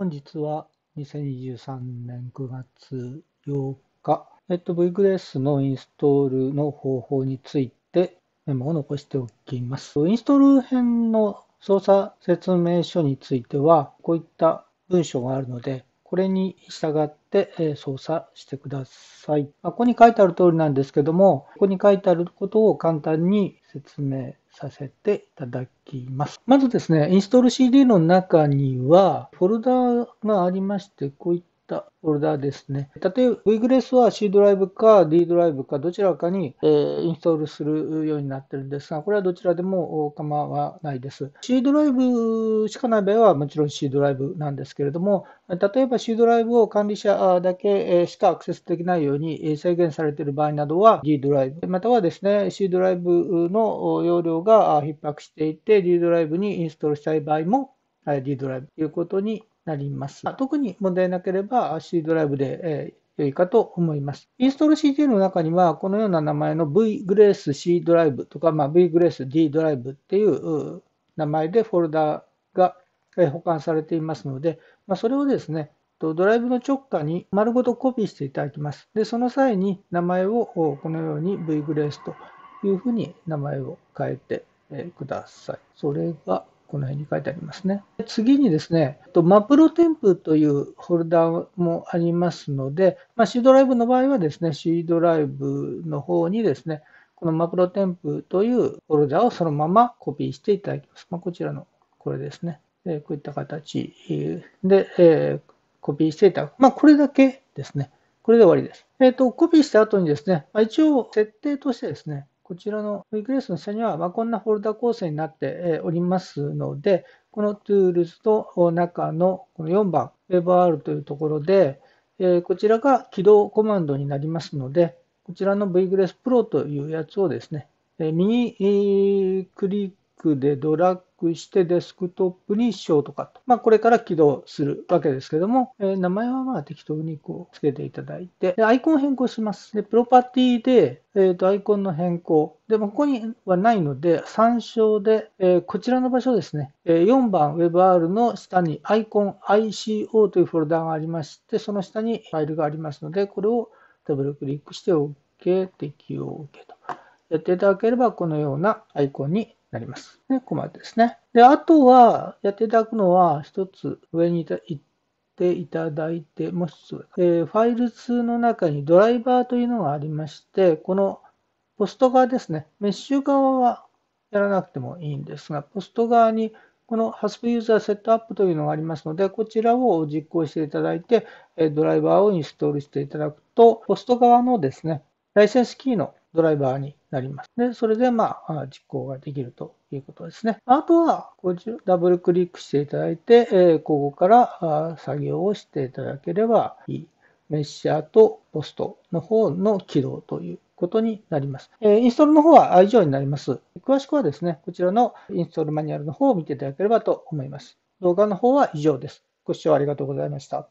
本日は2023年9月8日、えっと、v g r e s のインストールの方法についてメモを残しておきます。インストール編の操作説明書については、こういった文章があるので、これに従って操作してください。ここに書いてある通りなんですけども、ここに書いてあることを簡単に説明させていただきます。まずですね、インストール CD の中には、フォルダがありまして、こういったフォルダですね。例え VGRESS は C ドライブか D ドライブかどちらかに、えー、インストールするようになってるんですが、これはどちらでも構わないです。C ドライブしかない場合はもちろん C ドライブなんですけれども、例えば C ドライブを管理者だけしかアクセスできないように制限されている場合などは D ドライブ、またはですね、C ドライブの容量が逼迫していて D ドライブにインストールしたい場合も ID ドライブということになります。特に問題なければ C ドライブで、良いかと思います。インストール CT の中には、このような名前の vgrace-c ドライブとか、まあ、vgrace-d ドライブっていう名前でフォルダが保管されていますので、まあ、それをですね、ドライブの直下に丸ごとコピーしていただきます。で、その際に名前をこのように vgrace というふうに名前を変えてください。それがこの辺に書いてありますね。次にですね、マプロテンプというホルダーもありますので、まあ、C ドライブの場合はですね、C ドライブの方にですね、このマプロテンプというホルダーをそのままコピーしていただきます。まあ、こちらのこれですね。こういった形で、えー、コピーしていただく。まあ、これだけですね。これで終わりです。えっ、ー、と、コピーした後にですね、まあ、一応設定としてですね、こちらのウィ c r e s の下には、まこんなフォルダ構成になっておりますので、この Tools と中のこの4番 WebR というところで、こちらが起動コマンドになりますので、こちらの VGRESS Pro というやつをですね、右クリックでドラッグしてデスクトップにショートカット。まあ、これから起動するわけですけども、えー、名前はまあ適当にこうつけていただいて、でアイコン変更します。で、プロパティで、えー、とアイコンの変更。で、もここにはないので、参照で、えー、こちらの場所ですね、えー、4番 WebR の下にアイコン ICO というフォルダがありまして、その下にファイルがありますので、これをダブルクリックして OK、適用 OK と。やっていただければ、このようなアイコンになります。で、ここまでですね。で、あとは、やっていただくのは、一つ上に行っていただいて、もう一つ、えー、ファイル2の中にドライバーというのがありまして、このポスト側ですね、メッシュ側はやらなくてもいいんですが、ポスト側にこの h a s ユーザーセットアップというのがありますので、こちらを実行していただいて、ドライバーをインストールしていただくと、ポスト側のですね、ライセンスキーのドライバーになります。で、それでまあ、実行ができるということですね。あとは、ダブルクリックしていただいて、えここから作業をしていただければいい。メッシャーとポストの方の起動ということになります。えインストールの方は以上になります。詳しくはですね、こちらのインストールマニュアルの方を見ていただければと思います。動画の方は以上です。ご視聴ありがとうございました。